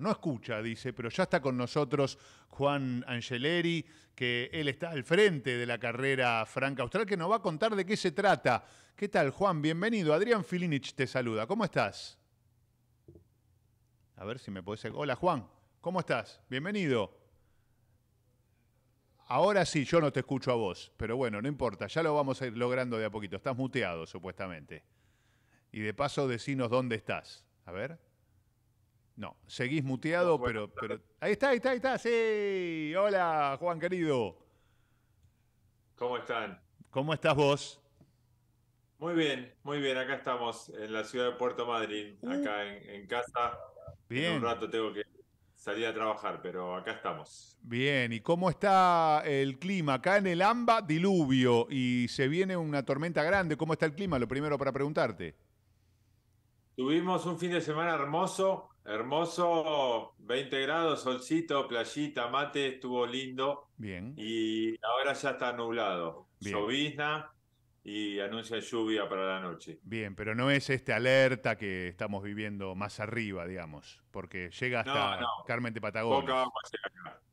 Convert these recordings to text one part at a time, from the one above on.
no escucha, dice, pero ya está con nosotros Juan Angeleri, que él está al frente de la carrera franca austral, que nos va a contar de qué se trata. ¿Qué tal, Juan? Bienvenido. Adrián Filinich te saluda. ¿Cómo estás? A ver si me puedes... Hola, Juan. ¿Cómo estás? Bienvenido. Ahora sí, yo no te escucho a vos, pero bueno, no importa, ya lo vamos a ir logrando de a poquito. Estás muteado, supuestamente. Y de paso, decinos dónde estás. A ver. No, seguís muteado, pero, pero. Ahí está, ahí está, ahí está. Sí. Hola, Juan querido. ¿Cómo están? ¿Cómo estás vos? Muy bien, muy bien. Acá estamos en la ciudad de Puerto Madryn, uh. acá en, casa. Bien. un rato tengo que salir a trabajar, pero acá estamos. Bien, ¿y cómo está el clima? Acá en el AMBA, diluvio y se viene una tormenta grande. ¿Cómo está el clima? Lo primero para preguntarte. Tuvimos un fin de semana hermoso, hermoso, 20 grados, solcito, playita, mate, estuvo lindo. Bien. Y ahora ya está nublado. Bien. y anuncia lluvia para la noche. Bien, pero no es este alerta que estamos viviendo más arriba, digamos, porque llega hasta Carmen de Patagones.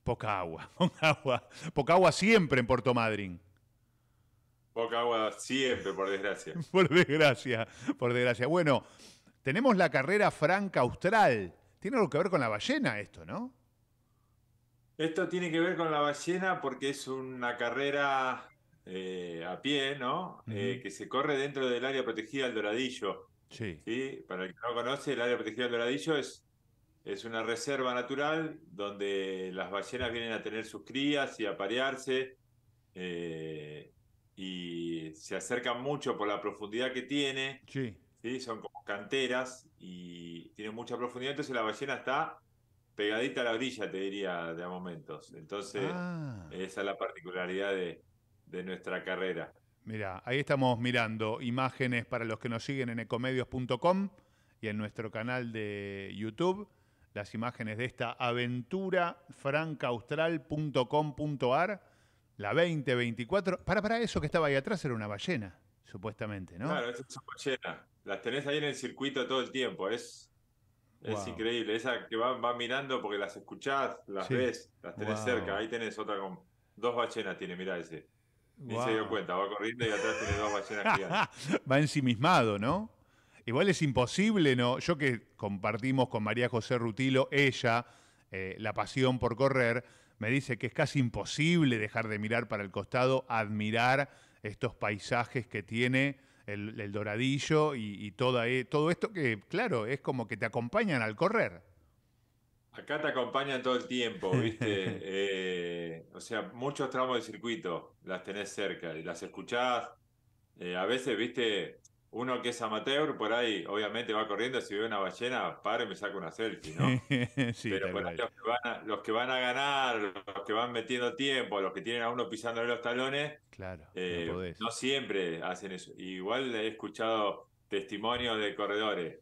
Poca agua Poca agua, poca agua. Poca agua siempre en Puerto Madryn. Poca agua siempre, por desgracia. por desgracia, por desgracia. Bueno, tenemos la carrera franca austral. Tiene algo que ver con la ballena esto, ¿no? Esto tiene que ver con la ballena porque es una carrera eh, a pie, ¿no? Eh, que se corre dentro del área protegida del Doradillo. Sí. Para el que no conoce, el área protegida del Doradillo es, es una reserva natural donde las ballenas vienen a tener sus crías y a parearse. Eh, y se acercan mucho por la profundidad que tiene. Sí son como canteras y tienen mucha profundidad, entonces la ballena está pegadita a la orilla, te diría, de a momentos. Entonces, ah. esa es la particularidad de, nuestra carrera. Mira, ahí estamos mirando imágenes para los que nos siguen en ecomedios.com y en nuestro canal de YouTube, las imágenes de esta aventura francaustral.com.ar, la 2024. Para, para eso que estaba ahí atrás era una ballena, supuestamente, ¿no? Claro, esa es una ballena las tenés ahí en el circuito todo el tiempo. Es, increíble. Esa que va mirando porque las escuchás, las ves, las tenés cerca. Ahí tenés otra con dos ballenas, tiene, mirá ese. Ni se dio cuenta, va corriendo y atrás tiene dos ballenas gigantes. va ensimismado, ¿no? Igual es imposible, ¿no? Yo que compartimos con María José Rutilo, ella, eh, la pasión por correr, me dice que es casi imposible dejar de mirar para el costado, admirar estos paisajes que tiene el, doradillo y, e, todo, esto que, claro, es como que te acompañan al correr. Acá te acompañan todo el tiempo, ¿viste? Eh, o sea, muchos tramos de circuito las tenés cerca y las escuchás. Eh, a veces, ¿viste? uno que es amateur, por ahí, obviamente va corriendo, si ve una ballena, paro y me saco una selfie, ¿no? Pero por los que, van a, ganar, los que van metiendo tiempo, los que tienen a uno pisándole los talones, claro, no, eh, siempre hacen eso. Igual he escuchado testimonios de corredores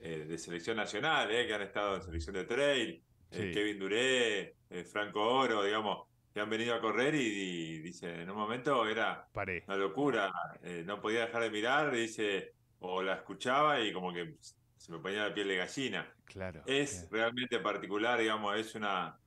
eh, de selección nacional, eh, que han estado en selección de trail, eh, Kevin Duré, Franco Oro, digamos, han venido a correr y, dice, en un momento era una locura, eh, no podía dejar de mirar, dice, o la escuchaba y como que se me ponía la piel de gallina. Claro. Es realmente particular, digamos, es una,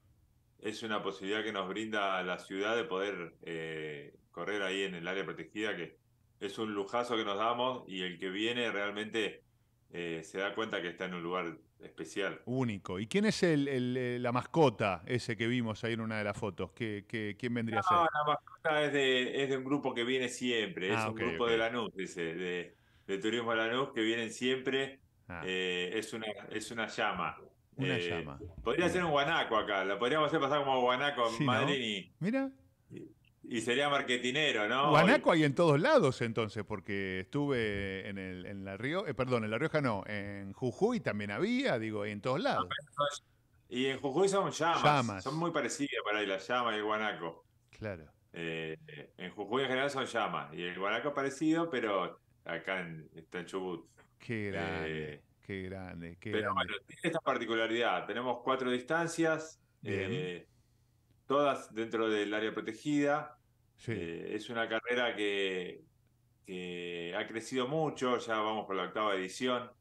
es una posibilidad que nos brinda la ciudad de poder eh, correr ahí en el área protegida, que es un lujazo que nos damos y el que viene realmente eh, se da cuenta que está en un lugar especial. Único. ¿Y quién es el, eh, la mascota ese que vimos ahí en una de las fotos? ¿Qué, quién vendría a ser? No, la mascota es de, un grupo que viene siempre, es ah, un grupo de Lanús, dice, de, de Turismo Lanús, que vienen siempre. Ah. Eh, es, una, es una llama. Una llama. Podría ser un guanaco acá, la podríamos hacer pasar como guanaco en Mira. Y sería marketinero, ¿no? Guanaco hay en todos lados entonces, porque estuve en, el, la Río, eh, perdón, en la Rioja no, en Jujuy también había, digo, en todos lados. Ah, y en Jujuy son llamas, son muy parecidas para ahí, la llama y el guanaco. Claro. Eh, en Jujuy en general son llamas, y el guanaco parecido, pero acá en, está en Chubut. Qué eh, grande, qué grande, qué pero bueno, tiene esta particularidad, tenemos cuatro distancias, todas dentro del área protegida, eh, es una carrera que, ha crecido mucho, ya vamos por la octava edición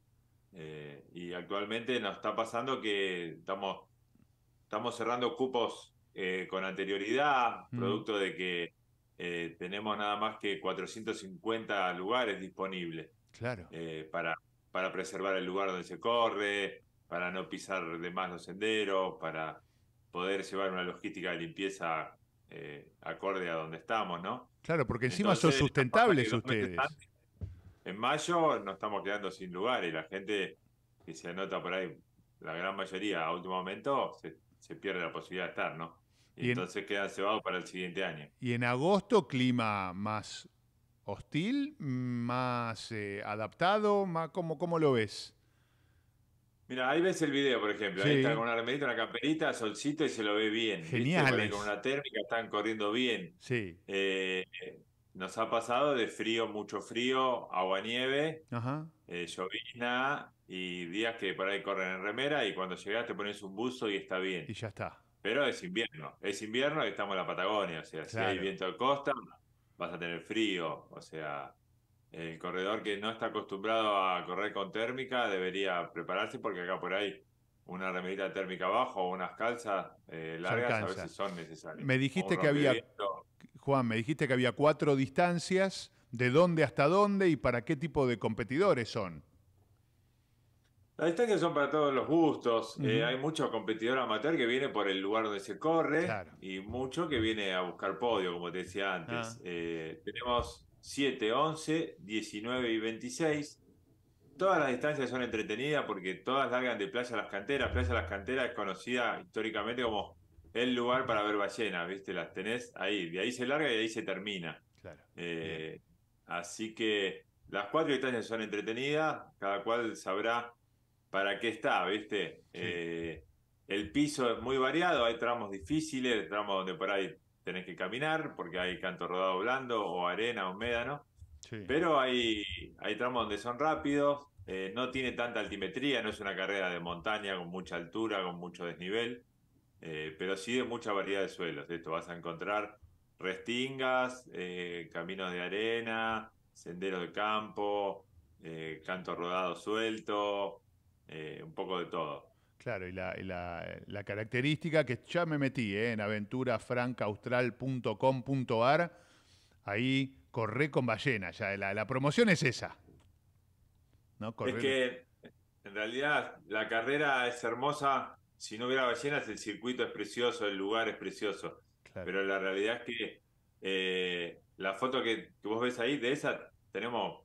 eh, y actualmente nos está pasando que estamos, estamos cerrando cupos eh, con anterioridad, mm. producto de que tenemos nada más que 450 lugares disponibles claro. para, para preservar el lugar donde se corre, para no pisar de más los senderos, para poder llevar una logística de limpieza eh, acorde a donde estamos, ¿no? Claro, porque encima son sustentables ustedes. En mayo nos estamos quedando sin lugar y la gente que se anota por ahí, la gran mayoría a último momento, se, pierde la posibilidad de estar, ¿no? Y, entonces quedan queda cebado para el siguiente año. Y en agosto, clima más hostil, más eh, adaptado, más, ¿cómo, ¿cómo lo ves? Mira, ahí ves el video, por ejemplo. Ahí está con una remerita, una camperita, solcito y se lo ve bien. Genial. Con una térmica están corriendo bien. Sí. Eh, nos ha pasado de frío, mucho frío, agua nieve, Ajá. Eh, y días que por ahí corren en remera y cuando llegas te pones un buzo y está bien. Y ya está. Pero es invierno. Es invierno y estamos en la Patagonia. O sea, si hay viento de costa, vas a tener frío. O sea, el corredor que no está acostumbrado a correr con térmica debería prepararse porque acá por ahí una remedita térmica abajo o unas calzas eh, largas a veces son necesarias. Me dijiste que había, Juan, me dijiste que había cuatro distancias, de dónde hasta dónde y para qué tipo de competidores son. Las distancias son para todos los gustos. Eh, hay mucho competidor amateur que viene por el lugar donde se corre y mucho que viene a buscar podio, como te decía antes. Ah. Eh, tenemos 7, 11, 19 y 26. Todas las distancias son entretenidas porque todas largan de Playa Las Canteras. Playa Las Canteras es conocida históricamente como el lugar para ver ballenas, ¿viste? Las tenés ahí, de ahí se larga y de ahí se termina. Claro. Eh, así que las cuatro distancias son entretenidas, cada cual sabrá para qué está, ¿viste? Eh, el piso es muy variado, hay tramos difíciles, tramos donde por ahí tenés que caminar porque hay canto rodado blando o arena o médano. Sí. Pero hay, tramos donde son rápidos, eh, no tiene tanta altimetría, no es una carrera de montaña con mucha altura, con mucho desnivel, eh, pero sí de mucha variedad de suelos. Esto vas a encontrar restingas, eh, caminos de arena, senderos de campo, canto rodado suelto, un poco de todo. Claro, y la, característica que ya me metí eh, en aventurafrancaustral.com.ar, ahí corré con ballena, ya la, promoción es esa. ¿no? Es que en realidad la carrera es hermosa, si no hubiera ballenas el circuito es precioso, el lugar es precioso, pero la realidad es que eh, la foto que, vos ves ahí, de esa tenemos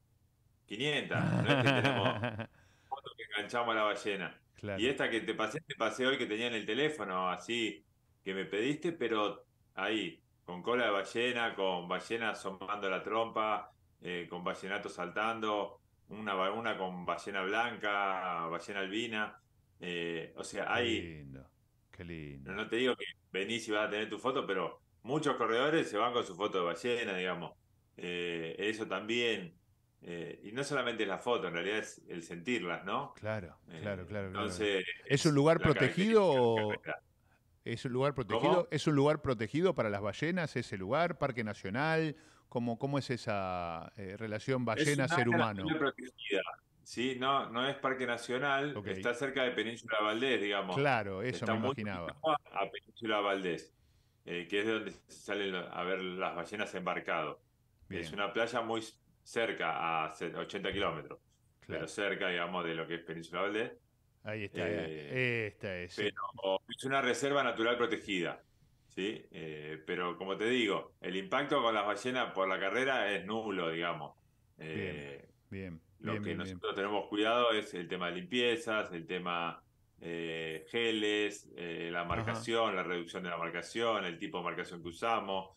500, tenemos fotos que enganchamos a la ballena. Y esta que te pasé, te pasé hoy que tenía en el teléfono, así que me pediste, pero ahí, con cola de ballena, con ballena asomando la trompa, eh, con ballenato saltando, una, con ballena blanca, ballena albina. Eh, o sea, ahí, Qué lindo, qué lindo. No, te digo que venís y vas a tener tu foto, pero muchos corredores se van con su foto de ballena, digamos. Eh, eso también eh, y no solamente es la foto, en realidad es el sentirlas, ¿no? Claro, eh, claro, claro. ¿Es un lugar protegido ¿Es un lugar protegido? ¿Es un lugar protegido para las ballenas ese lugar? ¿Parque Nacional? ¿Cómo, cómo es esa eh, relación ballena-ser humano? Sí, no, no es Parque Nacional, porque está cerca de Península Valdés, digamos. Claro, eso me imaginaba. A Península Valdés, que es de donde salen a ver las ballenas embarcado. Es una playa muy cerca, a 80 kilómetros, pero cerca, digamos, de lo que es Península Valdés. Ahí está, eh, eh, esta es. Pero es una reserva natural protegida, ¿sí? Eh, pero como te digo, el impacto con las ballenas por la carrera es nulo, digamos. bien, bien, Lo que nosotros tenemos cuidado es el tema de limpiezas, el tema geles, la marcación, la reducción de la marcación, el tipo de marcación que usamos.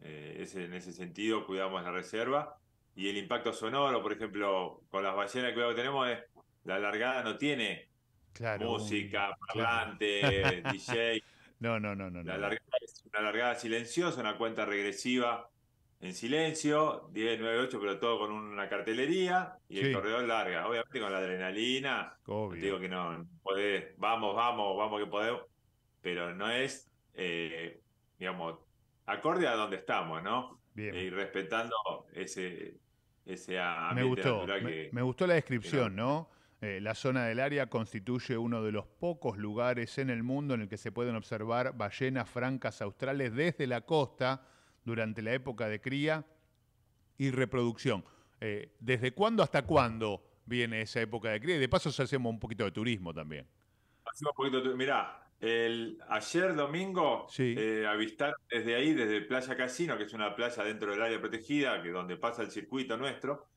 en ese sentido cuidamos la reserva y el impacto sonoro, por ejemplo, con las ballenas que luego tenemos, es, la largada no tiene música, parlante, DJ. No, no, no, no. La largada es una largada silenciosa, una cuenta regresiva en silencio, 10, 9, 8, pero todo con una cartelería y el corredor larga. Obviamente con la adrenalina. Digo que no, podés, vamos, vamos, vamos que podemos. Pero no es, eh, digamos, acorde a donde estamos, ¿no? Eh, y respetando ese, me gustó, me, gustó la descripción, ¿no? Eh, la zona del área constituye uno de los pocos lugares en el mundo en el que se pueden observar ballenas francas australes desde la costa durante la época de cría y reproducción. Eh, ¿Desde cuándo hasta cuándo viene esa época de cría? Y de paso hacemos un poquito de turismo también. Hacemos Mirá, el, ayer domingo eh, avistaron desde ahí, desde Playa Casino, que es una playa dentro del área protegida, que donde pasa el circuito nuestro,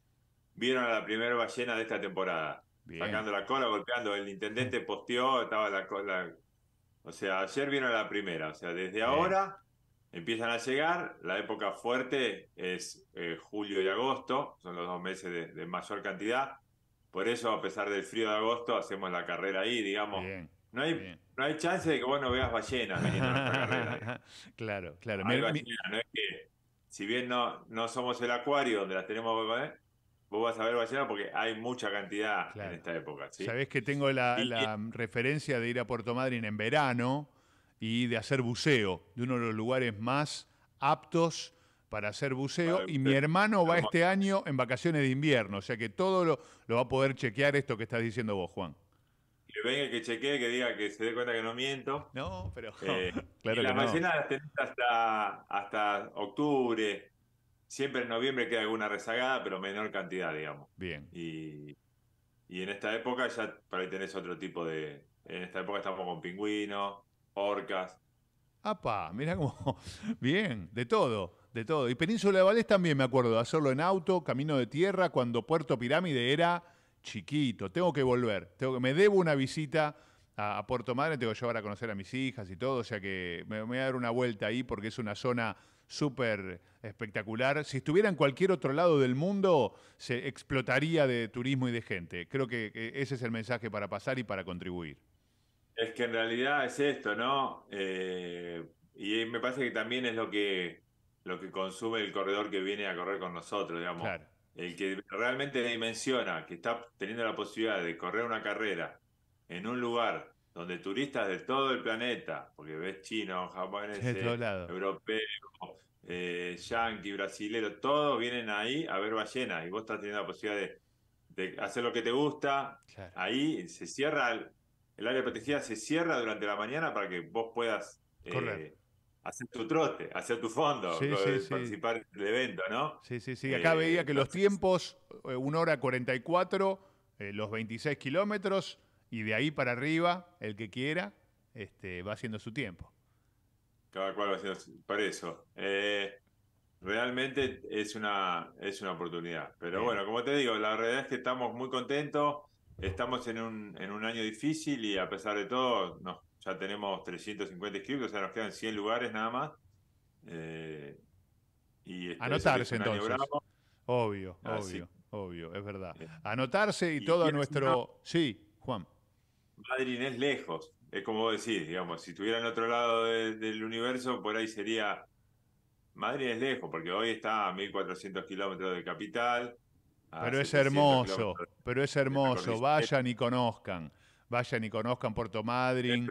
vieron a la primera ballena de esta temporada. Sacando la cola, golpeando. El intendente posteó, estaba la cola. O sea, ayer vieron a la primera. O sea, desde ahora empiezan a llegar. La época fuerte es eh, julio y agosto, son los dos meses de, mayor cantidad. Por eso, a pesar del frío de agosto, hacemos la carrera ahí, digamos. No hay, chance de que vos no veas ballenas claro, claro. si bien no, no somos el acuario donde las tenemos, vos eh, vas a ver ballenas porque hay mucha cantidad en esta época. Sabés que tengo la, referencia de ir a Puerto Madryn en verano y de hacer buceo, de uno de los lugares más aptos para hacer buceo y mi hermano va este año en vacaciones de invierno, o sea que todo lo, lo va a poder chequear esto que estás diciendo vos, Juan que venga, que chequee, que diga que se dé cuenta que no miento. No, pero. Eh, claro que las tenés hasta, octubre. Siempre en noviembre queda alguna rezagada, pero menor cantidad, digamos. Bien. Y, y en esta época ya para ahí tenés otro tipo de. En esta época estamos con pingüinos, orcas. ¡Apa! Mirá cómo. Bien, de todo, de todo. Y Península de Valés también me acuerdo hacerlo en auto, camino de tierra, cuando Puerto Pirámide era chiquito, tengo que volver, tengo que, me debo una visita a, Puerto Madre, tengo que llevar a conocer a mis hijas y todo, o sea que me, voy a dar una vuelta ahí porque es una zona súper espectacular. Si estuviera en cualquier otro lado del mundo, se explotaría de turismo y de gente. Creo que ese es el mensaje para pasar y para contribuir. Es que en realidad es esto, ¿no? Eh, y me parece que también es lo que, lo que consume el corredor que viene a correr con nosotros, digamos. El que realmente dimensiona que está teniendo la posibilidad de correr una carrera en un lugar donde turistas de todo el planeta, porque ves chinos, japoneses, europeos, eh, yanqui, brasileros, todos vienen ahí a ver ballenas y vos estás teniendo la posibilidad de, hacer lo que te gusta. Ahí se cierra, el, área protegida se cierra durante la mañana para que vos puedas eh, correr hacer tu trote, hacer tu fondo, participar en el evento, ¿no? Sí, sí, sí. Acá eh, veía que los tiempos, eh, una hora 44, eh, los 26 kilómetros, y de ahí para arriba, el que quiera, este, va haciendo su tiempo. Cada cual va haciendo su para eso. realmente es una, es una oportunidad. Pero bueno, como te digo, la realidad es que estamos muy contentos. Estamos en un, en un año difícil y a pesar de todo nos ya tenemos 350 inscritos, o sea, nos quedan 100 lugares nada más. Eh, y este, Anotarse entonces. Obvio, ah, obvio, obvio, es verdad. Eh, Anotarse y, todo nuestro... Sí, Juan. Madrid es lejos, es como vos decís, digamos, si estuviera en otro lado del universo, por ahí sería... Madrid es lejos, porque hoy está a 1.400 kilómetros de capital. Pero es hermoso, pero es hermoso, vayan y conozcan vayan y conozcan Puerto Madryn.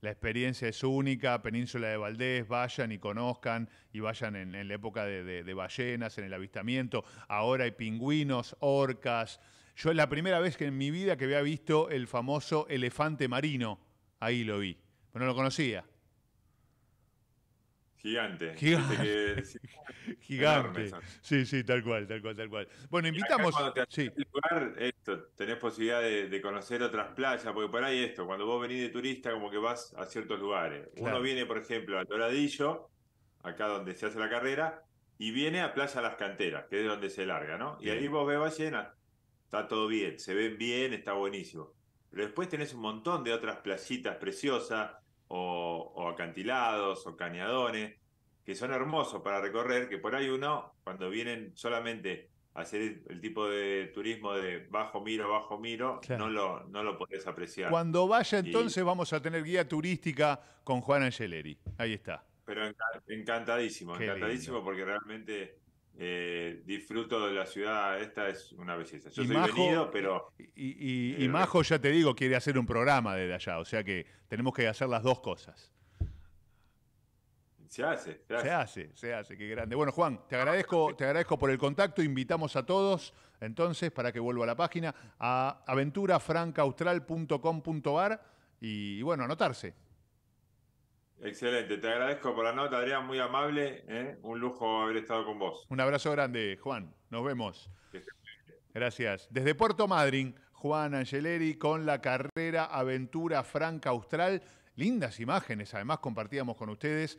La experiencia es única, Península de Valdés, vayan y conozcan, y vayan en, la época de, ballenas, en el avistamiento. Ahora hay pingüinos, orcas. Yo es la primera vez que en mi vida que había visto el famoso elefante marino. Ahí lo vi, pero no lo conocía. Gigante. Gigante. Gigante. Sí, sí, tal cual, tal cual, tal cual. Bueno, invitamos. a... sí. lugar, esto, tenés posibilidad de, conocer otras playas, porque por ahí esto, cuando vos venís de turista, como que vas a ciertos lugares. Uno viene, por ejemplo, al Doradillo, acá donde se hace la carrera, y viene a Playa Las Canteras, que es donde se larga, ¿no? Y ahí vos ves Ballena, está todo bien, se ven bien, está buenísimo. Pero después tenés un montón de otras playitas preciosas o, acantilados o cañadones, que son hermosos para recorrer, que por ahí uno, cuando vienen solamente a hacer el tipo de turismo de bajo miro, bajo miro, no, lo, no lo podés apreciar. Cuando vaya entonces vamos a tener guía turística con Juan Angeleri. Ahí está. Pero encantadísimo, encantadísimo porque realmente eh, disfruto de la ciudad, esta es una belleza. Yo y soy Majo, pero. Y, eh, Majo, ya te digo, quiere hacer un programa desde allá, o sea que tenemos que hacer las dos cosas. Se hace, se hace, se hace. qué grande. Bueno, Juan, te agradezco, te agradezco por el contacto. Invitamos a todos, entonces, para que vuelva a la página, a aventurafrancaustral.com.ar y bueno, anotarse. Excelente, te agradezco por la nota, Adrián, muy amable, ¿eh? un lujo haber estado con vos. Un abrazo grande, Juan, nos vemos. Gracias. Desde Puerto Madryn, Juan Angeleri con la carrera Aventura Franca Austral. Lindas imágenes, además compartíamos con ustedes.